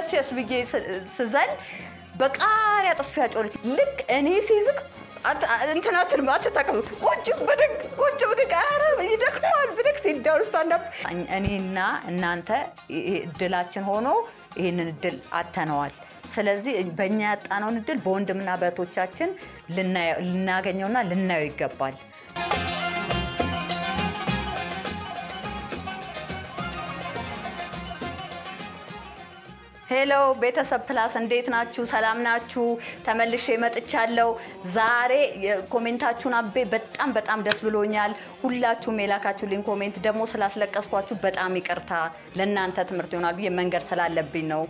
የስ የስ ብዬ ስዘል በቃሪያ ጥፊያ ጮለች። ልክ እኔ ሲዝቅ እንትና አትልም ቁጭ ብድግ ቁጭ ብድግ ኧረ ይደክመዋል ብድግ ሲዳውን ውስጥ እኔና እናንተ እድላችን ሆኖ ይህንን እድል አተነዋል። ስለዚህ በእኛ ያጣነውን እድል በወንድምና በእህቶቻችን ልናገኘውና ልናየው ይገባል። ሄሎ ቤተሰብ ፕላስ እንዴት ናችሁ? ሰላም ናችሁ? ተመልሼ መጥቻለሁ። ዛሬ ኮሜንታችሁን አቤ በጣም በጣም ደስ ብሎኛል። ሁላችሁም የላካችሁልኝ ኮሜንት ደግሞ ስላስለቀስኳችሁ በጣም ይቅርታ። ለእናንተ ትምህርት ይሆናል ብዬ መንገድ ስላለብኝ ነው።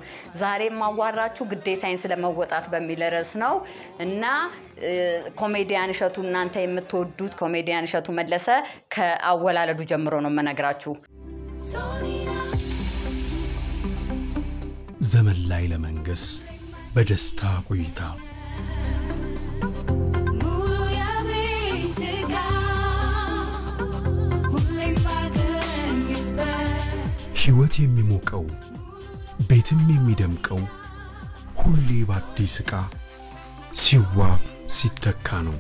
ዛሬ የማዋራችሁ ግዴታዬን ስለመወጣት በሚል ርዕስ ነው እና ኮሜዲያን እሸቱ እናንተ የምትወዱት ኮሜዲያን እሸቱ መለሰ ከአወላለዱ ጀምሮ ነው የምነግራችሁ። ዘመን ላይ ለመንገስ በደስታ ቆይታ ሕይወት የሚሞቀው ቤትም የሚደምቀው ሁሌ በአዲስ ዕቃ ሲዋብ ሲተካ ነው።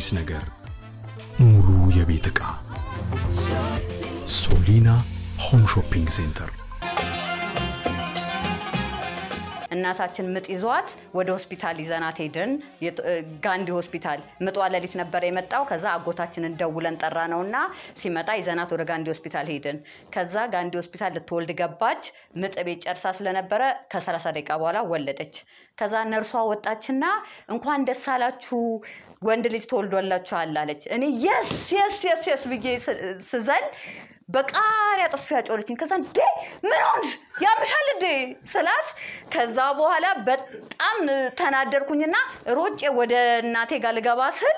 አዲስ ነገር ሙሉ የቤት ዕቃ ሶሊና ሆም ሾፒንግ ሴንተር። እናታችን ምጥ ይዟት ወደ ሆስፒታል ይዘናት ሄድን። ጋንዲ ሆስፒታል ምጧ ለሊት ነበር የመጣው። ከዛ አጎታችንን ደውለን ጠራ እና ሲመጣ ይዘናት ወደ ጋንዲ ሆስፒታል ሄድን። ከዛ ጋንዲ ሆስፒታል ልትወልድ ገባች። ምጥ ቤት ጨርሳ ስለነበረ ከ30 ደቂቃ በኋላ ወለደች። ከዛ ነርሷ ወጣችና እንኳን ደስ አላችሁ ወንድ ልጅ ተወልዶላችኋል አለች። እኔ የስ የስ የስ የስ ብዬ ስዘል በቃሪያ ጥፊ ያጮለችኝ። ከዛ እንዴ ምን ሆንሽ ያምሻል እንዴ ስላት፣ ከዛ በኋላ በጣም ተናደርኩኝና ሮጬ ወደ እናቴ ጋር ልገባ ስል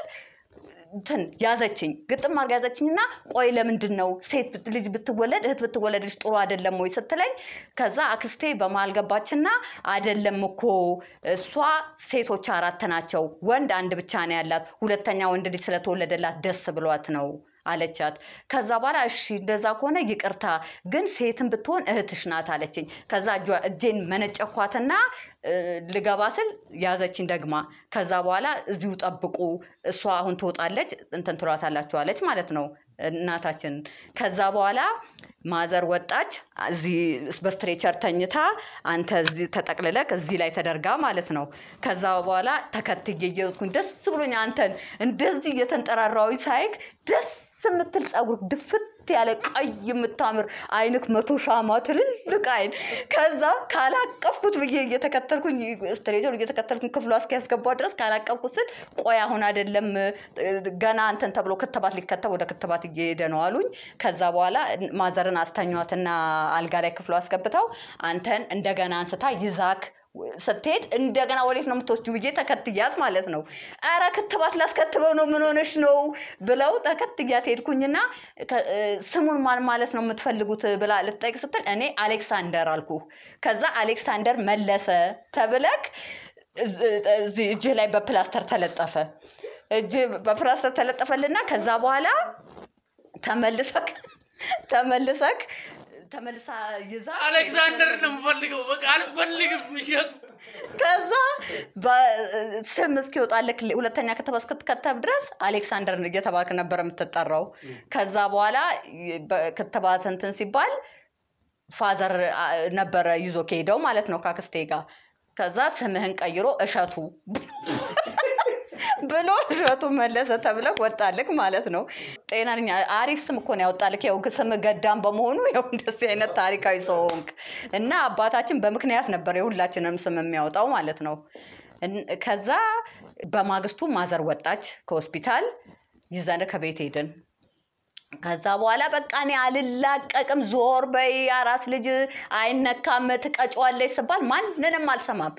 እንትን ያዘችኝ፣ ግጥም አድርጋ ያዘችኝ እና ቆይ ለምንድን ነው ሴት ልጅ ብትወለድ እህት ብትወለድ ልጅ ጥሩ አይደለም ወይ ስትለኝ፣ ከዛ አክስቴ በመሀል ገባችና አይደለም እኮ እሷ ሴቶች አራት ናቸው፣ ወንድ አንድ ብቻ ነው ያላት፣ ሁለተኛ ወንድ ልጅ ስለተወለደላት ደስ ብሏት ነው አለቻት። ከዛ በኋላ እሺ እንደዛ ከሆነ ይቅርታ፣ ግን ሴትን ብትሆን እህትሽ ናት አለችኝ። ከዛ እጄን መነጨኳትና ልገባ ስል ደግማ። ከዛ በኋላ እዚሁ ጠብቁ፣ እሷ አሁን ትወጣለች፣ እንትን ትሏታላችኋለች ማለት ነው እናታችን። ከዛ በኋላ ማዘር ወጣች፣ እዚህ በስትሬቸር ተኝታ፣ አንተ እዚህ ተጠቅልለክ እዚህ ላይ ተደርጋ ማለት ነው። ከዛ በኋላ ተከትዬ እየሄድኩኝ ደስ ብሎኝ አንተን እንደዚህ እየተንጠራራዊ ሳይክ ደስ የምትል ፀጉር ድፍት ያለ ቀይ የምታምር አይንክ መቶ ሻማ ትልልቅ አይን። ከዛ ካላቀፍኩት ብዬ እየተከተልኩኝ ስትሬቸር እየተከተልኩኝ ክፍሏ እስኪያስገባ ድረስ ካላቀፍኩት ስል ቆይ አሁን አይደለም ገና እንትን ተብሎ ክትባት ሊከተብ ወደ ክትባት እየሄደ ነው አሉኝ። ከዛ በኋላ ማዘርን አስተኛትና አልጋ ላይ ክፍሏ አስገብተው አንተን እንደገና አንስታ ይዛክ ስትሄድ እንደገና ወዴት ነው የምትወስጂው ብዬ ተከትያት ማለት ነው። አረ ክትባት ላስከትበው ነው ምን ሆነሽ ነው ብለው ተከትያት ሄድኩኝና ስሙን ማን ማለት ነው የምትፈልጉት ብላ ልትጠይቅ ስትል እኔ አሌክሳንደር አልኩ። ከዛ አሌክሳንደር መለሰ ተብለክ እዚህ እጅህ ላይ በፕላስተር ተለጠፈ። እጅ በፕላስተር ተለጠፈልና ከዛ በኋላ ተመልሰክ ተመልሰክ ተመልሳ ይዛ አሌክሳንደር ነው የምፈልገው። በቃ አልፈልግም ምሸቱ። ከዛ ስም እስኪወጣልክ ሁለተኛ ከተማ እስክትከተብ ድረስ አሌክሳንደር እየተባልክ ነበር የምትጠራው። ከዛ በኋላ ክትባት እንትን ሲባል ፋዘር ነበረ ይዞ ከሄደው ማለት ነው ካክስቴ ጋር። ከዛ ስምህን ቀይሮ እሸቱ ብሎ እሸቱ መለሰ ተብለህ ወጣልክ ማለት ነው። ጤናኛ አሪፍ ስም እኮ ነው ያወጣልክ። ያው ስም ገዳም በመሆኑ ያው እንደዚህ አይነት ታሪካዊ ሰው ሆንክ እና አባታችን በምክንያት ነበር የሁላችንም ስም የሚያወጣው ማለት ነው። ከዛ በማግስቱ ማዘር ወጣች ከሆስፒታል ይዘን ከቤት ሄድን። ከዛ በኋላ በቃ እኔ አልላቀቅም፣ ዞር በይ አራስ ልጅ አይነካም፣ ትቀጫዋለች ስባል ማንንም አልሰማም።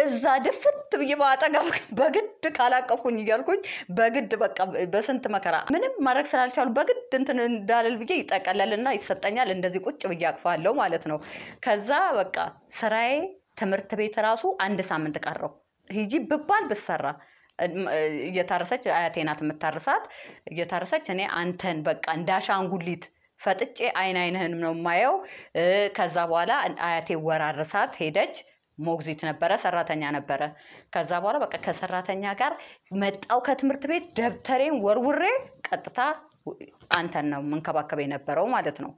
እዛ ድፍት ብዬ በአጠገብ በግድ ካላቀፉኝ እያልኩኝ በግድ በቃ በስንት መከራ ምንም ማድረግ ስላልቻሉ በግድ እንትን እንዳልል ብዬ ይጠቀለልና ይሰጠኛል። እንደዚህ ቁጭ ብዬ አቅፋለሁ ማለት ነው። ከዛ በቃ ስራዬ ትምህርት ቤት ራሱ አንድ ሳምንት ቀረው ሂጂ ብባል ብሰራ እየታረሰች አያቴ ናት የምታርሳት እየታረሰች እኔ አንተን በቃ እንዳሻንጉሊት ፈጥጬ አይን አይንህን ነው የማየው። ከዛ በኋላ አያቴ ወራርሳት ሄደች። ሞግዚት ነበረ፣ ሰራተኛ ነበረ። ከዛ በኋላ በቃ ከሰራተኛ ጋር መጣው ከትምህርት ቤት ደብተሬን ወርውሬ ቀጥታ አንተን ነው መንከባከብ የነበረው ማለት ነው።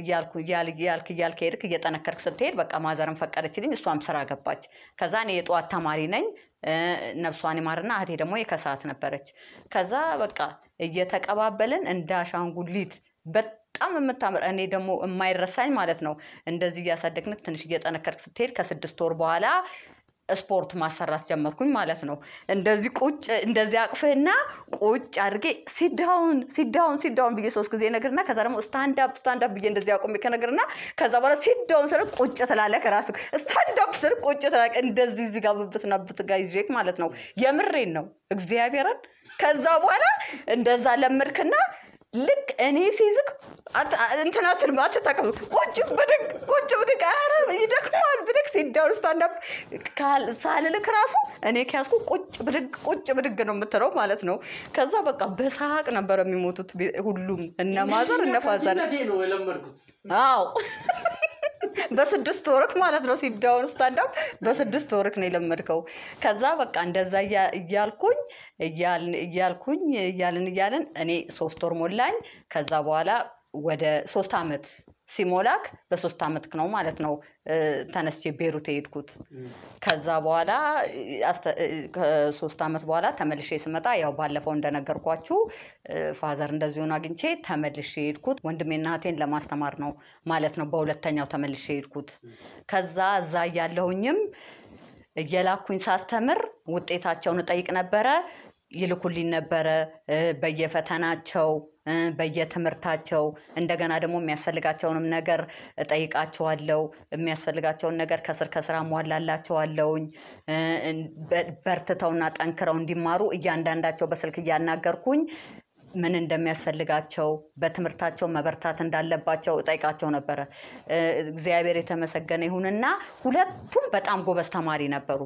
እያልክ እያልክ ሄድክ እየጠነከርክ ስትሄድ በቃ ማዘርን ፈቀደችልኝ፣ እሷም ስራ ገባች። ከዛ እኔ የጠዋት ተማሪ ነኝ፣ ነፍሷን ይማርና እህቴ ደግሞ የከሰዓት ነበረች። ከዛ በቃ እየተቀባበልን እንደ አሻንጉሊት በጣም የምታምር እኔ ደግሞ የማይረሳኝ ማለት ነው። እንደዚህ እያሳደግንት ትንሽ እየጠነከርክ ስትሄድ ከስድስት ወር በኋላ ስፖርት ማሰራት ጀመርኩኝ ማለት ነው። እንደዚህ ቁጭ እንደዚህ አቅፍህና ቁጭ አድርጌ ሲዳውን ሲዳውን ሲዳውን ብዬ ሶስት ጊዜ ነግርና ከዛ ደግሞ ስታንዳፕ ስታንዳፕ ብዬ እንደዚህ አቁሜ ከነግርና ከዛ በኋላ ሲዳውን ስል ቁጭ ትላለህ ከራስህ ስታንዳፕ ስል ቁጭ ትላለህ። እንደዚህ እዚህ ጋር ብብትና ብትጋ ይዤክ ማለት ነው። የምሬን ነው እግዚአብሔርን። ከዛ በኋላ እንደዛ ለምድክና ልክ እኔ ሲዝቅ እንትናትን አትጠቅም። ቁጭ ብድግ ቁጭ ብድግ፣ ኧረ ይደክመዋል። ብድግ ሲዳውን ስታንዳፕ ሳልልክ ራሱ እኔ ከያዝኩ ቁጭ ብድግ ቁጭ ብድግ ነው የምትለው ማለት ነው። ከዛ በቃ በሳቅ ነበር የሚሞቱት ሁሉም እነ ማዘር እነ ፋዘር። አዎ በስድስት ወርክ ማለት ነው። ሲዳውን ስታንዳፕ በስድስት ወርክ ነው የለመድከው። ከዛ በቃ እንደዛ እያልኩኝ እያልኩኝ እያልን እያልን እኔ ሶስት ወር ሞላኝ። ከዛ በኋላ ወደ ሶስት አመት ሲሞላክ በሶስት አመት ነው ማለት ነው ተነስቼ ቤሩት የሄድኩት። ከዛ በኋላ ከሶስት ዓመት በኋላ ተመልሼ ስመጣ ያው ባለፈው እንደነገርኳችሁ ፋዘር እንደዚሁን አግኝቼ ተመልሼ የሄድኩት ወንድሜና እህቴን ለማስተማር ነው ማለት ነው። በሁለተኛው ተመልሼ የሄድኩት ከዛ እዛ እያለሁኝም እየላኩኝ ሳስተምር ውጤታቸውን እጠይቅ ነበረ፣ ይልኩልኝ ነበረ በየፈተናቸው በየትምህርታቸው እንደገና ደግሞ የሚያስፈልጋቸውንም ነገር እጠይቃቸዋለሁ። የሚያስፈልጋቸውን ነገር ከስር ከስር አሟላላቸዋለሁኝ። በርትተውና ጠንክረው እንዲማሩ እያንዳንዳቸው በስልክ እያናገርኩኝ ምን እንደሚያስፈልጋቸው በትምህርታቸው መበርታት እንዳለባቸው እጠይቃቸው ነበረ። እግዚአብሔር የተመሰገነ ይሁንና ሁለቱም በጣም ጎበዝ ተማሪ ነበሩ።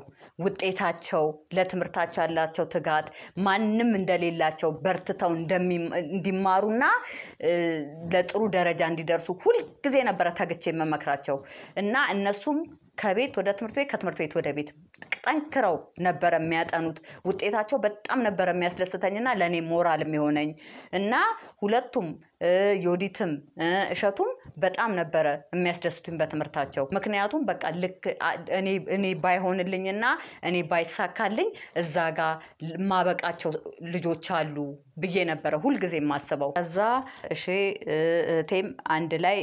ውጤታቸው፣ ለትምህርታቸው ያላቸው ትጋት፣ ማንም እንደሌላቸው በርትተው እንዲማሩና ለጥሩ ደረጃ እንዲደርሱ ሁልጊዜ ነበረ ተግቼ የምመክራቸው እና እነሱም ከቤት ወደ ትምህርት ቤት ከትምህርት ቤት ወደ ቤት ጠንክረው ነበረ የሚያጠኑት። ውጤታቸው በጣም ነበረ የሚያስደስተኝና ለእኔ ሞራል የሚሆነኝ እና ሁለቱም ዮዲትም እሸቱም በጣም ነበረ የሚያስደስቱኝ በትምህርታቸው። ምክንያቱም በቃ ልክ እኔ ባይሆንልኝና እኔ ባይሳካልኝ እዛ ጋ ማበቃቸው ልጆች አሉ ብዬ ነበረ ሁልጊዜ የማስበው። ከዛ እሺ እህቴም አንድ ላይ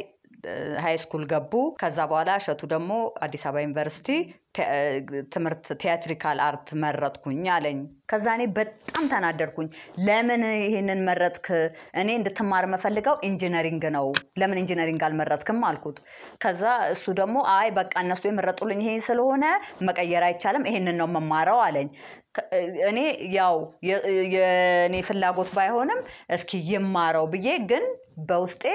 ሀይ ስኩል ገቡ። ከዛ በኋላ እሸቱ ደግሞ አዲስ አበባ ዩኒቨርሲቲ ትምህርት ቲያትሪካል አርት መረጥኩኝ አለኝ። ከዛ እኔ በጣም ተናደርኩኝ። ለምን ይህንን መረጥክ? እኔ እንድትማር የምፈልገው ኢንጂነሪንግ ነው። ለምን ኢንጂነሪንግ አልመረጥክም አልኩት። ከዛ እሱ ደግሞ አይ በቃ እነሱ የመረጡልኝ ይሄ ስለሆነ መቀየር አይቻልም፣ ይሄንን ነው መማረው አለኝ። እኔ ያው የእኔ ፍላጎት ባይሆንም እስኪ ይማረው ብዬ ግን በውስጤ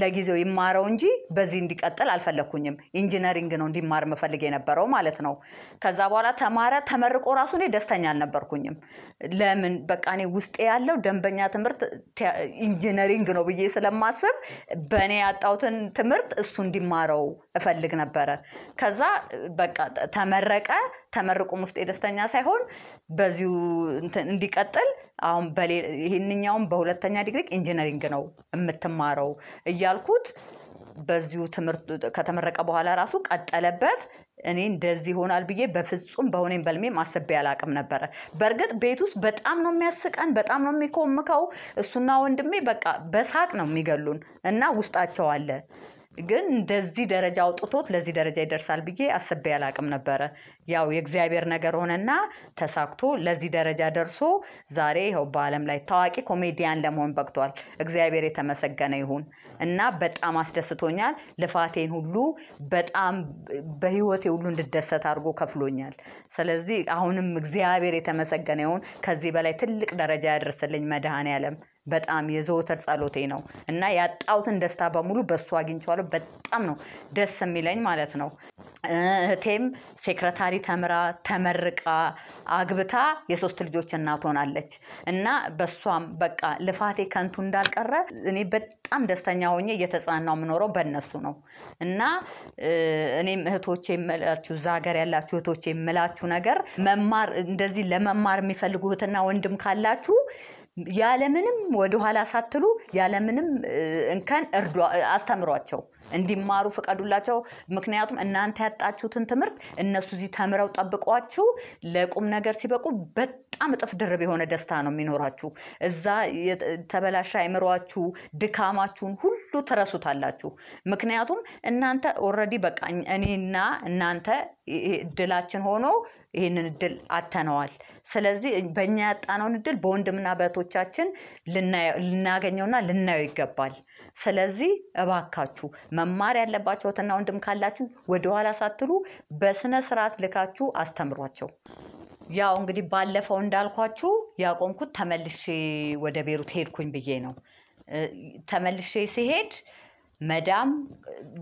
ለጊዜው ይማረው እንጂ በዚህ እንዲቀጥል አልፈለግኩኝም። ኢንጂነሪንግ ነው እንዲማር መፈልግ የነበረው ማለት ነው። ነው። ከዛ በኋላ ተማረ። ተመርቆ ራሱ እኔ ደስተኛ አልነበርኩኝም። ለምን በቃ እኔ ውስጤ ያለው ደንበኛ ትምህርት ኢንጂነሪንግ ነው ብዬ ስለማስብ በእኔ ያጣሁትን ትምህርት እሱ እንዲማረው እፈልግ ነበረ። ከዛ በቃ ተመረቀ። ተመርቆም ውስጤ ደስተኛ ሳይሆን በዚሁ እንዲቀጥል አሁን ይህንኛውም በሁለተኛ ዲግሪ ኢንጂነሪንግ ነው የምትማረው እያልኩት በዚሁ ትምህርት ከተመረቀ በኋላ ራሱ ቀጠለበት። እኔ እንደዚህ ይሆናል ብዬ በፍጹም በሆኔም በልሜ አስቤ አላቅም ነበረ። በእርግጥ ቤት ውስጥ በጣም ነው የሚያስቀን፣ በጣም ነው የሚኮምከው። እሱና ወንድሜ በቃ በሳቅ ነው የሚገሉን እና ውስጣቸው አለ ግን እንደዚህ ደረጃ አውጥቶት ለዚህ ደረጃ ይደርሳል ብዬ አስቤ አላቅም ነበረ። ያው የእግዚአብሔር ነገር ሆነና ተሳክቶ ለዚህ ደረጃ ደርሶ ዛሬ ይኸው በዓለም ላይ ታዋቂ ኮሜዲያን ለመሆን በቅቷል። እግዚአብሔር የተመሰገነ ይሁን እና በጣም አስደስቶኛል። ልፋቴን ሁሉ በጣም በህይወቴ ሁሉ እንድደሰት አድርጎ ከፍሎኛል። ስለዚህ አሁንም እግዚአብሔር የተመሰገነ ይሁን። ከዚህ በላይ ትልቅ ደረጃ ያደርስልኝ መድኃኔ ያለም። በጣም የዘወትር ጸሎቴ ነው እና ያጣሁትን ደስታ በሙሉ በእሱ አግኝቼዋለሁ። በጣም ነው ደስ የሚለኝ ማለት ነው። እህቴም ሴክረታሪ ተምራ ተመርቃ አግብታ የሶስት ልጆች እናት ሆናለች እና በሷም በቃ ልፋቴ ከንቱ እንዳልቀረ እኔ በጣም ደስተኛ ሆኜ እየተጽናናው የምኖረው በእነሱ ነው እና እኔም እህቶቼ የምላችሁ እዛ ሀገር ያላችሁ እህቶቼ የምላችሁ ነገር መማር እንደዚህ ለመማር የሚፈልጉ እህትና ወንድም ካላችሁ ያለምንም ወደኋላ ሳትሉ ያለምንም እንከን አስተምሯቸው፣ እንዲማሩ ፍቀዱላቸው። ምክንያቱም እናንተ ያጣችሁትን ትምህርት እነሱ እዚህ ተምረው ጠብቋችሁ ለቁም ነገር ሲበቁ በጣም እጥፍ ድርብ የሆነ ደስታ ነው የሚኖራችሁ። እዛ ተበላሸ አይምሯችሁ፣ ድካማችሁን ሁሉ ትረሱታላችሁ። ምክንያቱም እናንተ ኦልሬዲ በቃ እኔና እናንተ እድላችን ሆኖ ይህንን እድል አተነዋል። ስለዚህ በእኛ ያጣነውን እድል በወንድምና በእህቶቻችን ልናገኘውና ልናየው ይገባል። ስለዚህ እባካችሁ መማር ያለባቸው እህትና ወንድም ካላችሁ ወደኋላ ሳትሉ በስነ ስርዓት ልካችሁ አስተምሯቸው። ያው እንግዲህ ባለፈው እንዳልኳችሁ ያቆምኩት ተመልሼ ወደ ቤሩት ሄድኩኝ ብዬ ነው። ተመልሼ ሲሄድ መዳም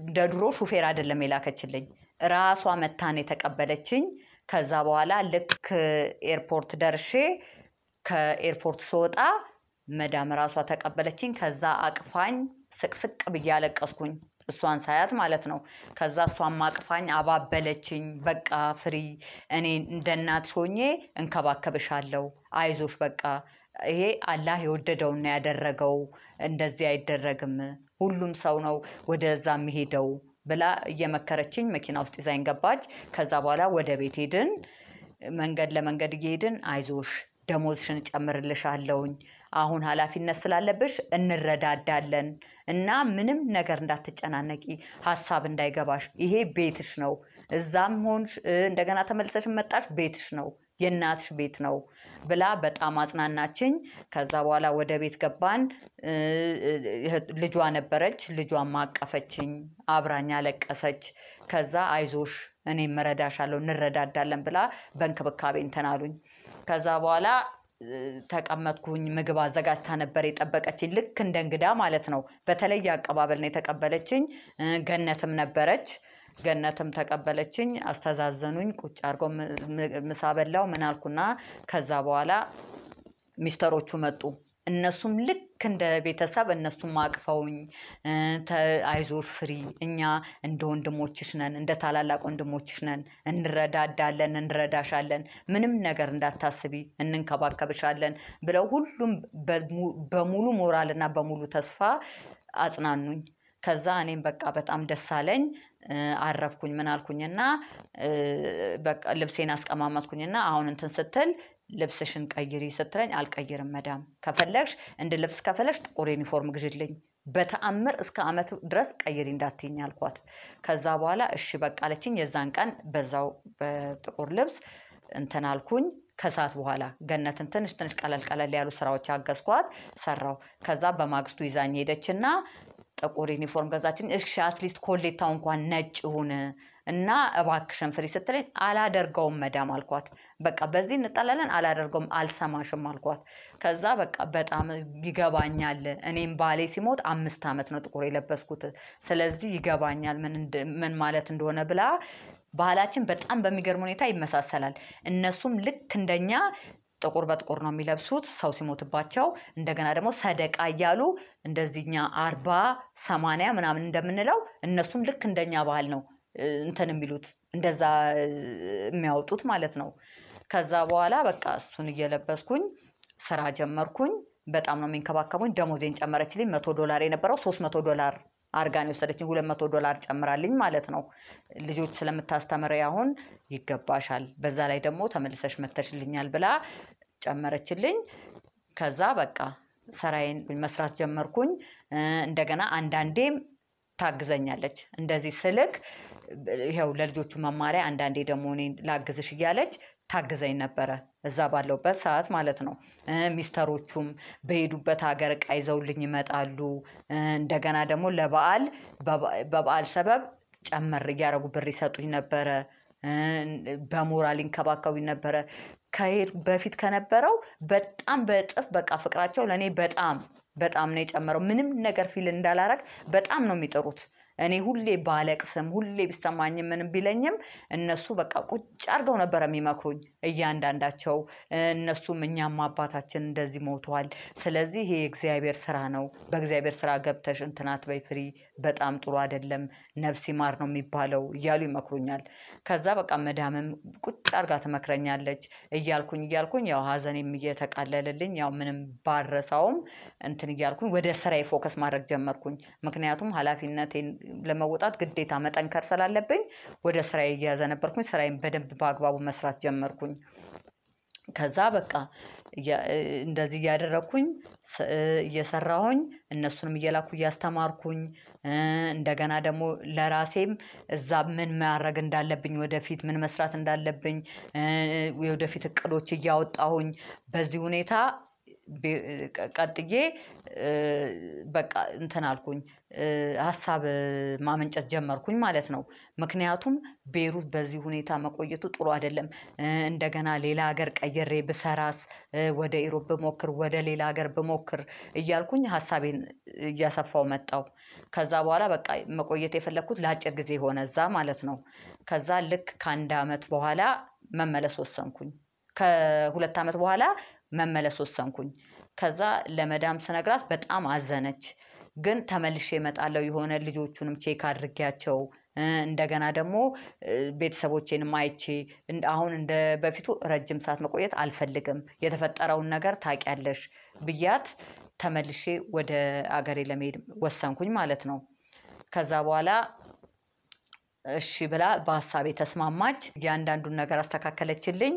እንደ ድሮ ሹፌር አይደለም የላከችልኝ። ራሷ መታን የተቀበለችኝ። ከዛ በኋላ ልክ ኤርፖርት ደርሼ ከኤርፖርት ስወጣ መዳም ራሷ ተቀበለችኝ። ከዛ አቅፋኝ ስቅስቅ ብዬ አለቀስኩኝ። እሷን ሳያት ማለት ነው። ከዛ እሷም አቅፋኝ አባበለችኝ። በቃ ፍሪ፣ እኔ እንደ እናትሽ ሆኜ እንከባከብሻለሁ፣ አይዞሽ፣ በቃ ይሄ አላህ የወደደውና ያደረገው እንደዚህ አይደረግም። ሁሉም ሰው ነው ወደዛ የሚሄደው ብላ እየመከረችኝ መኪና ውስጥ ይዛኝ ገባች። ከዛ በኋላ ወደ ቤት ሄድን። መንገድ ለመንገድ እየሄድን አይዞሽ ደሞዝሽን ጨምርልሻለሁኝ አሁን ኃላፊነት ስላለብሽ እንረዳዳለን እና ምንም ነገር እንዳትጨናነቂ፣ ሀሳብ እንዳይገባሽ፣ ይሄ ቤትሽ ነው። እዛም ሆንሽ እንደገና ተመልሰሽ መጣሽ ቤትሽ ነው። የእናትሽ ቤት ነው ብላ በጣም አጽናናችኝ። ከዛ በኋላ ወደ ቤት ገባን። ልጇ ነበረች፣ ልጇም አቀፈችኝ፣ አብራኝ አለቀሰች። ከዛ አይዞሽ እኔ እረዳሻለሁ፣ እንረዳዳለን ብላ በእንክብካቤ እንትን አሉኝ። ከዛ በኋላ ተቀመጥኩኝ። ምግብ አዘጋጅታ ነበር የጠበቀችኝ፣ ልክ እንደ እንግዳ ማለት ነው። በተለየ አቀባበል ነው የተቀበለችኝ። ገነትም ነበረች። ገነትም ተቀበለችኝ፣ አስተዛዘኑኝ፣ ቁጭ አርጎ ምሳ በላው። ምን አልኩና ከዛ በኋላ ሚስተሮቹ መጡ። እነሱም ልክ እንደ ቤተሰብ እነሱም አቅፈውኝ አይዞሽ ፍሪ፣ እኛ እንደ ወንድሞችሽ ነን፣ እንደ ታላላቅ ወንድሞችሽ ነን፣ እንረዳዳለን፣ እንረዳሻለን፣ ምንም ነገር እንዳታስቢ፣ እንንከባከብሻለን ብለው ሁሉም በሙሉ ሞራልና በሙሉ ተስፋ አጽናኑኝ። ከዛ እኔም በቃ በጣም ደስ አለኝ። አረፍኩኝ ምን አልኩኝና በቃ ልብሴን አስቀማመጥኩኝና አሁን እንትን ስትል ልብስሽን ቀይሪ ስትለኝ አልቀይርም መዳም፣ ከፈለግሽ እንድ ልብስ ከፈለግሽ ጥቁር ዩኒፎርም ግዥልኝ በተአምር እስከ አመት ድረስ ቀይሪ እንዳትይኝ አልኳት። ከዛ በኋላ እሺ በቃ አለችኝ። የዛን ቀን በዛው በጥቁር ልብስ እንትን አልኩኝ። ከሰዓት በኋላ ገነትን ትንሽ ትንሽ ቀለል ቀለል ያሉ ስራዎች አገዝኳት ሰራው። ከዛ በማግስቱ ይዛኝ ሄደችና ጥቁር ዩኒፎርም ገዛችን። እሺ አትሊስት ኮሌታው እንኳን ነጭ ሁን እና እባክሽን ፍሪ ስትለኝ አላደርገውም መዳም አልኳት። በቃ በዚህ እንጠላለን፣ አላደርገውም፣ አልሰማሽም አልኳት። ከዛ በቃ በጣም ይገባኛል፣ እኔም ባሌ ሲሞት አምስት ዓመት ነው ጥቁር የለበስኩት፣ ስለዚህ ይገባኛል ምን ማለት እንደሆነ ብላ ባህላችን በጣም በሚገርም ሁኔታ ይመሳሰላል። እነሱም ልክ እንደኛ ጥቁር በጥቁር ነው የሚለብሱት ሰው ሲሞትባቸው። እንደገና ደግሞ ሰደቃ እያሉ እንደዚህኛ አርባ ሰማንያ ምናምን እንደምንለው እነሱም ልክ እንደኛ ባህል ነው እንትን የሚሉት እንደዛ የሚያወጡት ማለት ነው። ከዛ በኋላ በቃ እሱን እየለበስኩኝ ስራ ጀመርኩኝ። በጣም ነው የሚንከባከቡኝ። ደሞዜን ጨመረችልኝ። መቶ ዶላር የነበረው ሶስት መቶ ዶላር አርጋን የወሰደችኝ ሁለት መቶ ዶላር ጨምራልኝ ማለት ነው። ልጆች ስለምታስተምር አሁን ይገባሻል፣ በዛ ላይ ደግሞ ተመልሰሽ መተሽልኛል ብላ ጨመረችልኝ። ከዛ በቃ ስራዬን መስራት ጀመርኩኝ። እንደገና አንዳንዴም ታግዘኛለች እንደዚህ ስልክ ይኸው ለልጆቹ መማሪያ አንዳንዴ ደግሞ ላግዝሽ እያለች ታግዘኝ ነበረ እዛ ባለውበት ሰዓት ማለት ነው። ሚስተሮቹም በሄዱበት ሀገር እቃ ይዘውልኝ ይመጣሉ። እንደገና ደግሞ ለበዓል በበዓል ሰበብ ጨመር እያደረጉ ብር ይሰጡኝ ነበረ። በሞራል ይንከባከቡኝ ነበረ። ከሄድ በፊት ከነበረው በጣም በእጥፍ በቃ ፍቅራቸው ለእኔ በጣም በጣም ነው የጨመረው። ምንም ነገር ፊል እንዳላረግ በጣም ነው የሚጥሩት። እኔ ሁሌ ባለቅስም ሁሌ ቢሰማኝም ምን ቢለኝም እነሱ በቃ ቁጭ አድርገው ነበር የሚመክሩኝ እያንዳንዳቸው። እነሱም እኛም አባታችን እንደዚህ ሞቷል፣ ስለዚህ ይሄ የእግዚአብሔር ስራ ነው፣ በእግዚአብሔር ስራ ገብተሽ እንትናት በይ ፍሪ፣ በጣም ጥሩ አይደለም፣ ነፍስ ይማር ነው የሚባለው እያሉ ይመክሩኛል። ከዛ በቃ መዳምም ቁጭ አድርጋ ትመክረኛለች እያልኩኝ እያልኩኝ ያው ሀዘን እየተቃለለልኝ ያው ምንም ባረሳውም እንትን እያልኩኝ ወደ ስራ ፎከስ ማድረግ ጀመርኩኝ። ምክንያቱም ኃላፊነቴን ለመወጣት ግዴታ መጠንከር ስላለብኝ ወደ ስራ እየያዘ ነበርኩኝ። ስራዬን በደንብ በአግባቡ መስራት ጀመርኩኝ። ከዛ በቃ እንደዚህ እያደረግኩኝ እየሰራሁኝ እነሱንም እየላኩ እያስተማርኩኝ እንደገና ደግሞ ለራሴም እዛ ምን ማድረግ እንዳለብኝ ወደፊት ምን መስራት እንዳለብኝ ወደፊት እቅዶች እያወጣሁኝ በዚህ ሁኔታ ቀጥዬ በቃ እንትን አልኩኝ፣ ሀሳብ ማመንጨት ጀመርኩኝ ማለት ነው። ምክንያቱም ቤሩት በዚህ ሁኔታ መቆየቱ ጥሩ አይደለም። እንደገና ሌላ ሀገር ቀየሬ ብሰራስ፣ ወደ ኢሮብ ብሞክር፣ ወደ ሌላ ሀገር ብሞክር እያልኩኝ ሀሳቤን እያሰፋው መጣው። ከዛ በኋላ በቃ መቆየት የፈለግኩት ለአጭር ጊዜ ሆነ እዛ ማለት ነው። ከዛ ልክ ከአንድ አመት በኋላ መመለስ ወሰንኩኝ። ከሁለት ዓመት በኋላ መመለስ ወሰንኩኝ። ከዛ ለመዳም ስነግራት በጣም አዘነች። ግን ተመልሼ እመጣለሁ የሆነ ልጆቹንም ቼክ አድርጊያቸው እንደገና ደግሞ ቤተሰቦቼንም አይቼ አሁን እንደ በፊቱ ረጅም ሰዓት መቆየት አልፈልግም፣ የተፈጠረውን ነገር ታውቂያለሽ ብያት ተመልሼ ወደ አገሬ ለመሄድ ወሰንኩኝ ማለት ነው። ከዛ በኋላ እሺ ብላ በሀሳቤ ተስማማች። እያንዳንዱን ነገር አስተካከለችልኝ።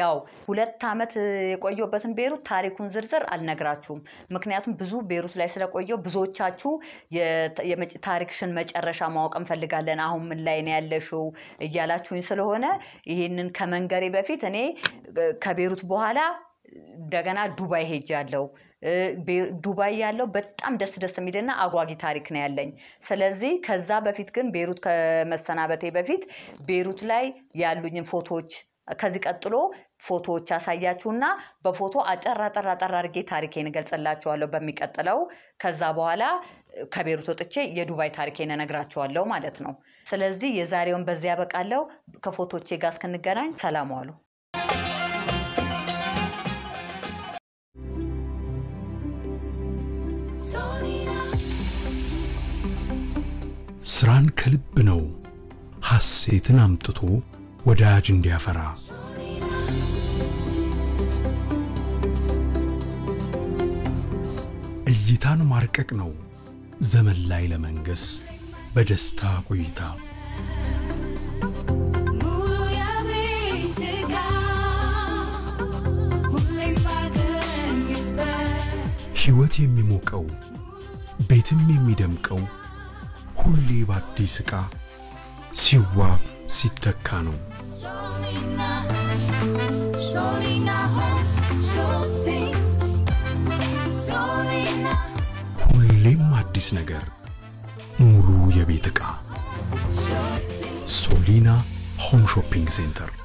ያው ሁለት ዓመት የቆየበትን ቤሩት ታሪኩን ዝርዝር አልነግራችሁም። ምክንያቱም ብዙ ቤሩት ላይ ስለቆየው ብዙዎቻችሁ ታሪክሽን መጨረሻ ማወቅ እንፈልጋለን፣ አሁን ምን ላይ ነው ያለሽው እያላችሁኝ ስለሆነ ይህንን ከመንገሬ በፊት እኔ ከቤሩት በኋላ እንደገና ዱባይ ሄጃለሁ። ዱባይ ያለው በጣም ደስ ደስ የሚልና አጓጊ ታሪክ ነው ያለኝ። ስለዚህ ከዛ በፊት ግን ቤሩት ከመሰናበቴ በፊት ቤሩት ላይ ያሉኝን ፎቶዎች ከዚህ ቀጥሎ ፎቶዎች ያሳያችሁና በፎቶ አጠር አጠር አጠር አድርጌ ታሪኬን እገልጽላችኋለሁ በሚቀጥለው። ከዛ በኋላ ከቤሩት ወጥቼ የዱባይ ታሪኬን እነግራችኋለሁ ማለት ነው። ስለዚህ የዛሬውን በዚያ ያበቃለሁ። ከፎቶቼ ጋር እስክንገናኝ ሰላም ዋሉ። ስራን ከልብ ነው ሐሴትን አምጥቶ ወዳጅ እንዲያፈራ እይታን ማርቀቅ ነው ዘመን ላይ ለመንገስ በደስታ ቆይታ ሕይወት የሚሞቀው ቤትም የሚደምቀው ሁሌ በአዲስ ዕቃ ሲዋብ ሲተካ ነው። አዲስ ነገር ሙሉ የቤት ዕቃ ሶሊና ሆም ሾፒንግ ሴንተር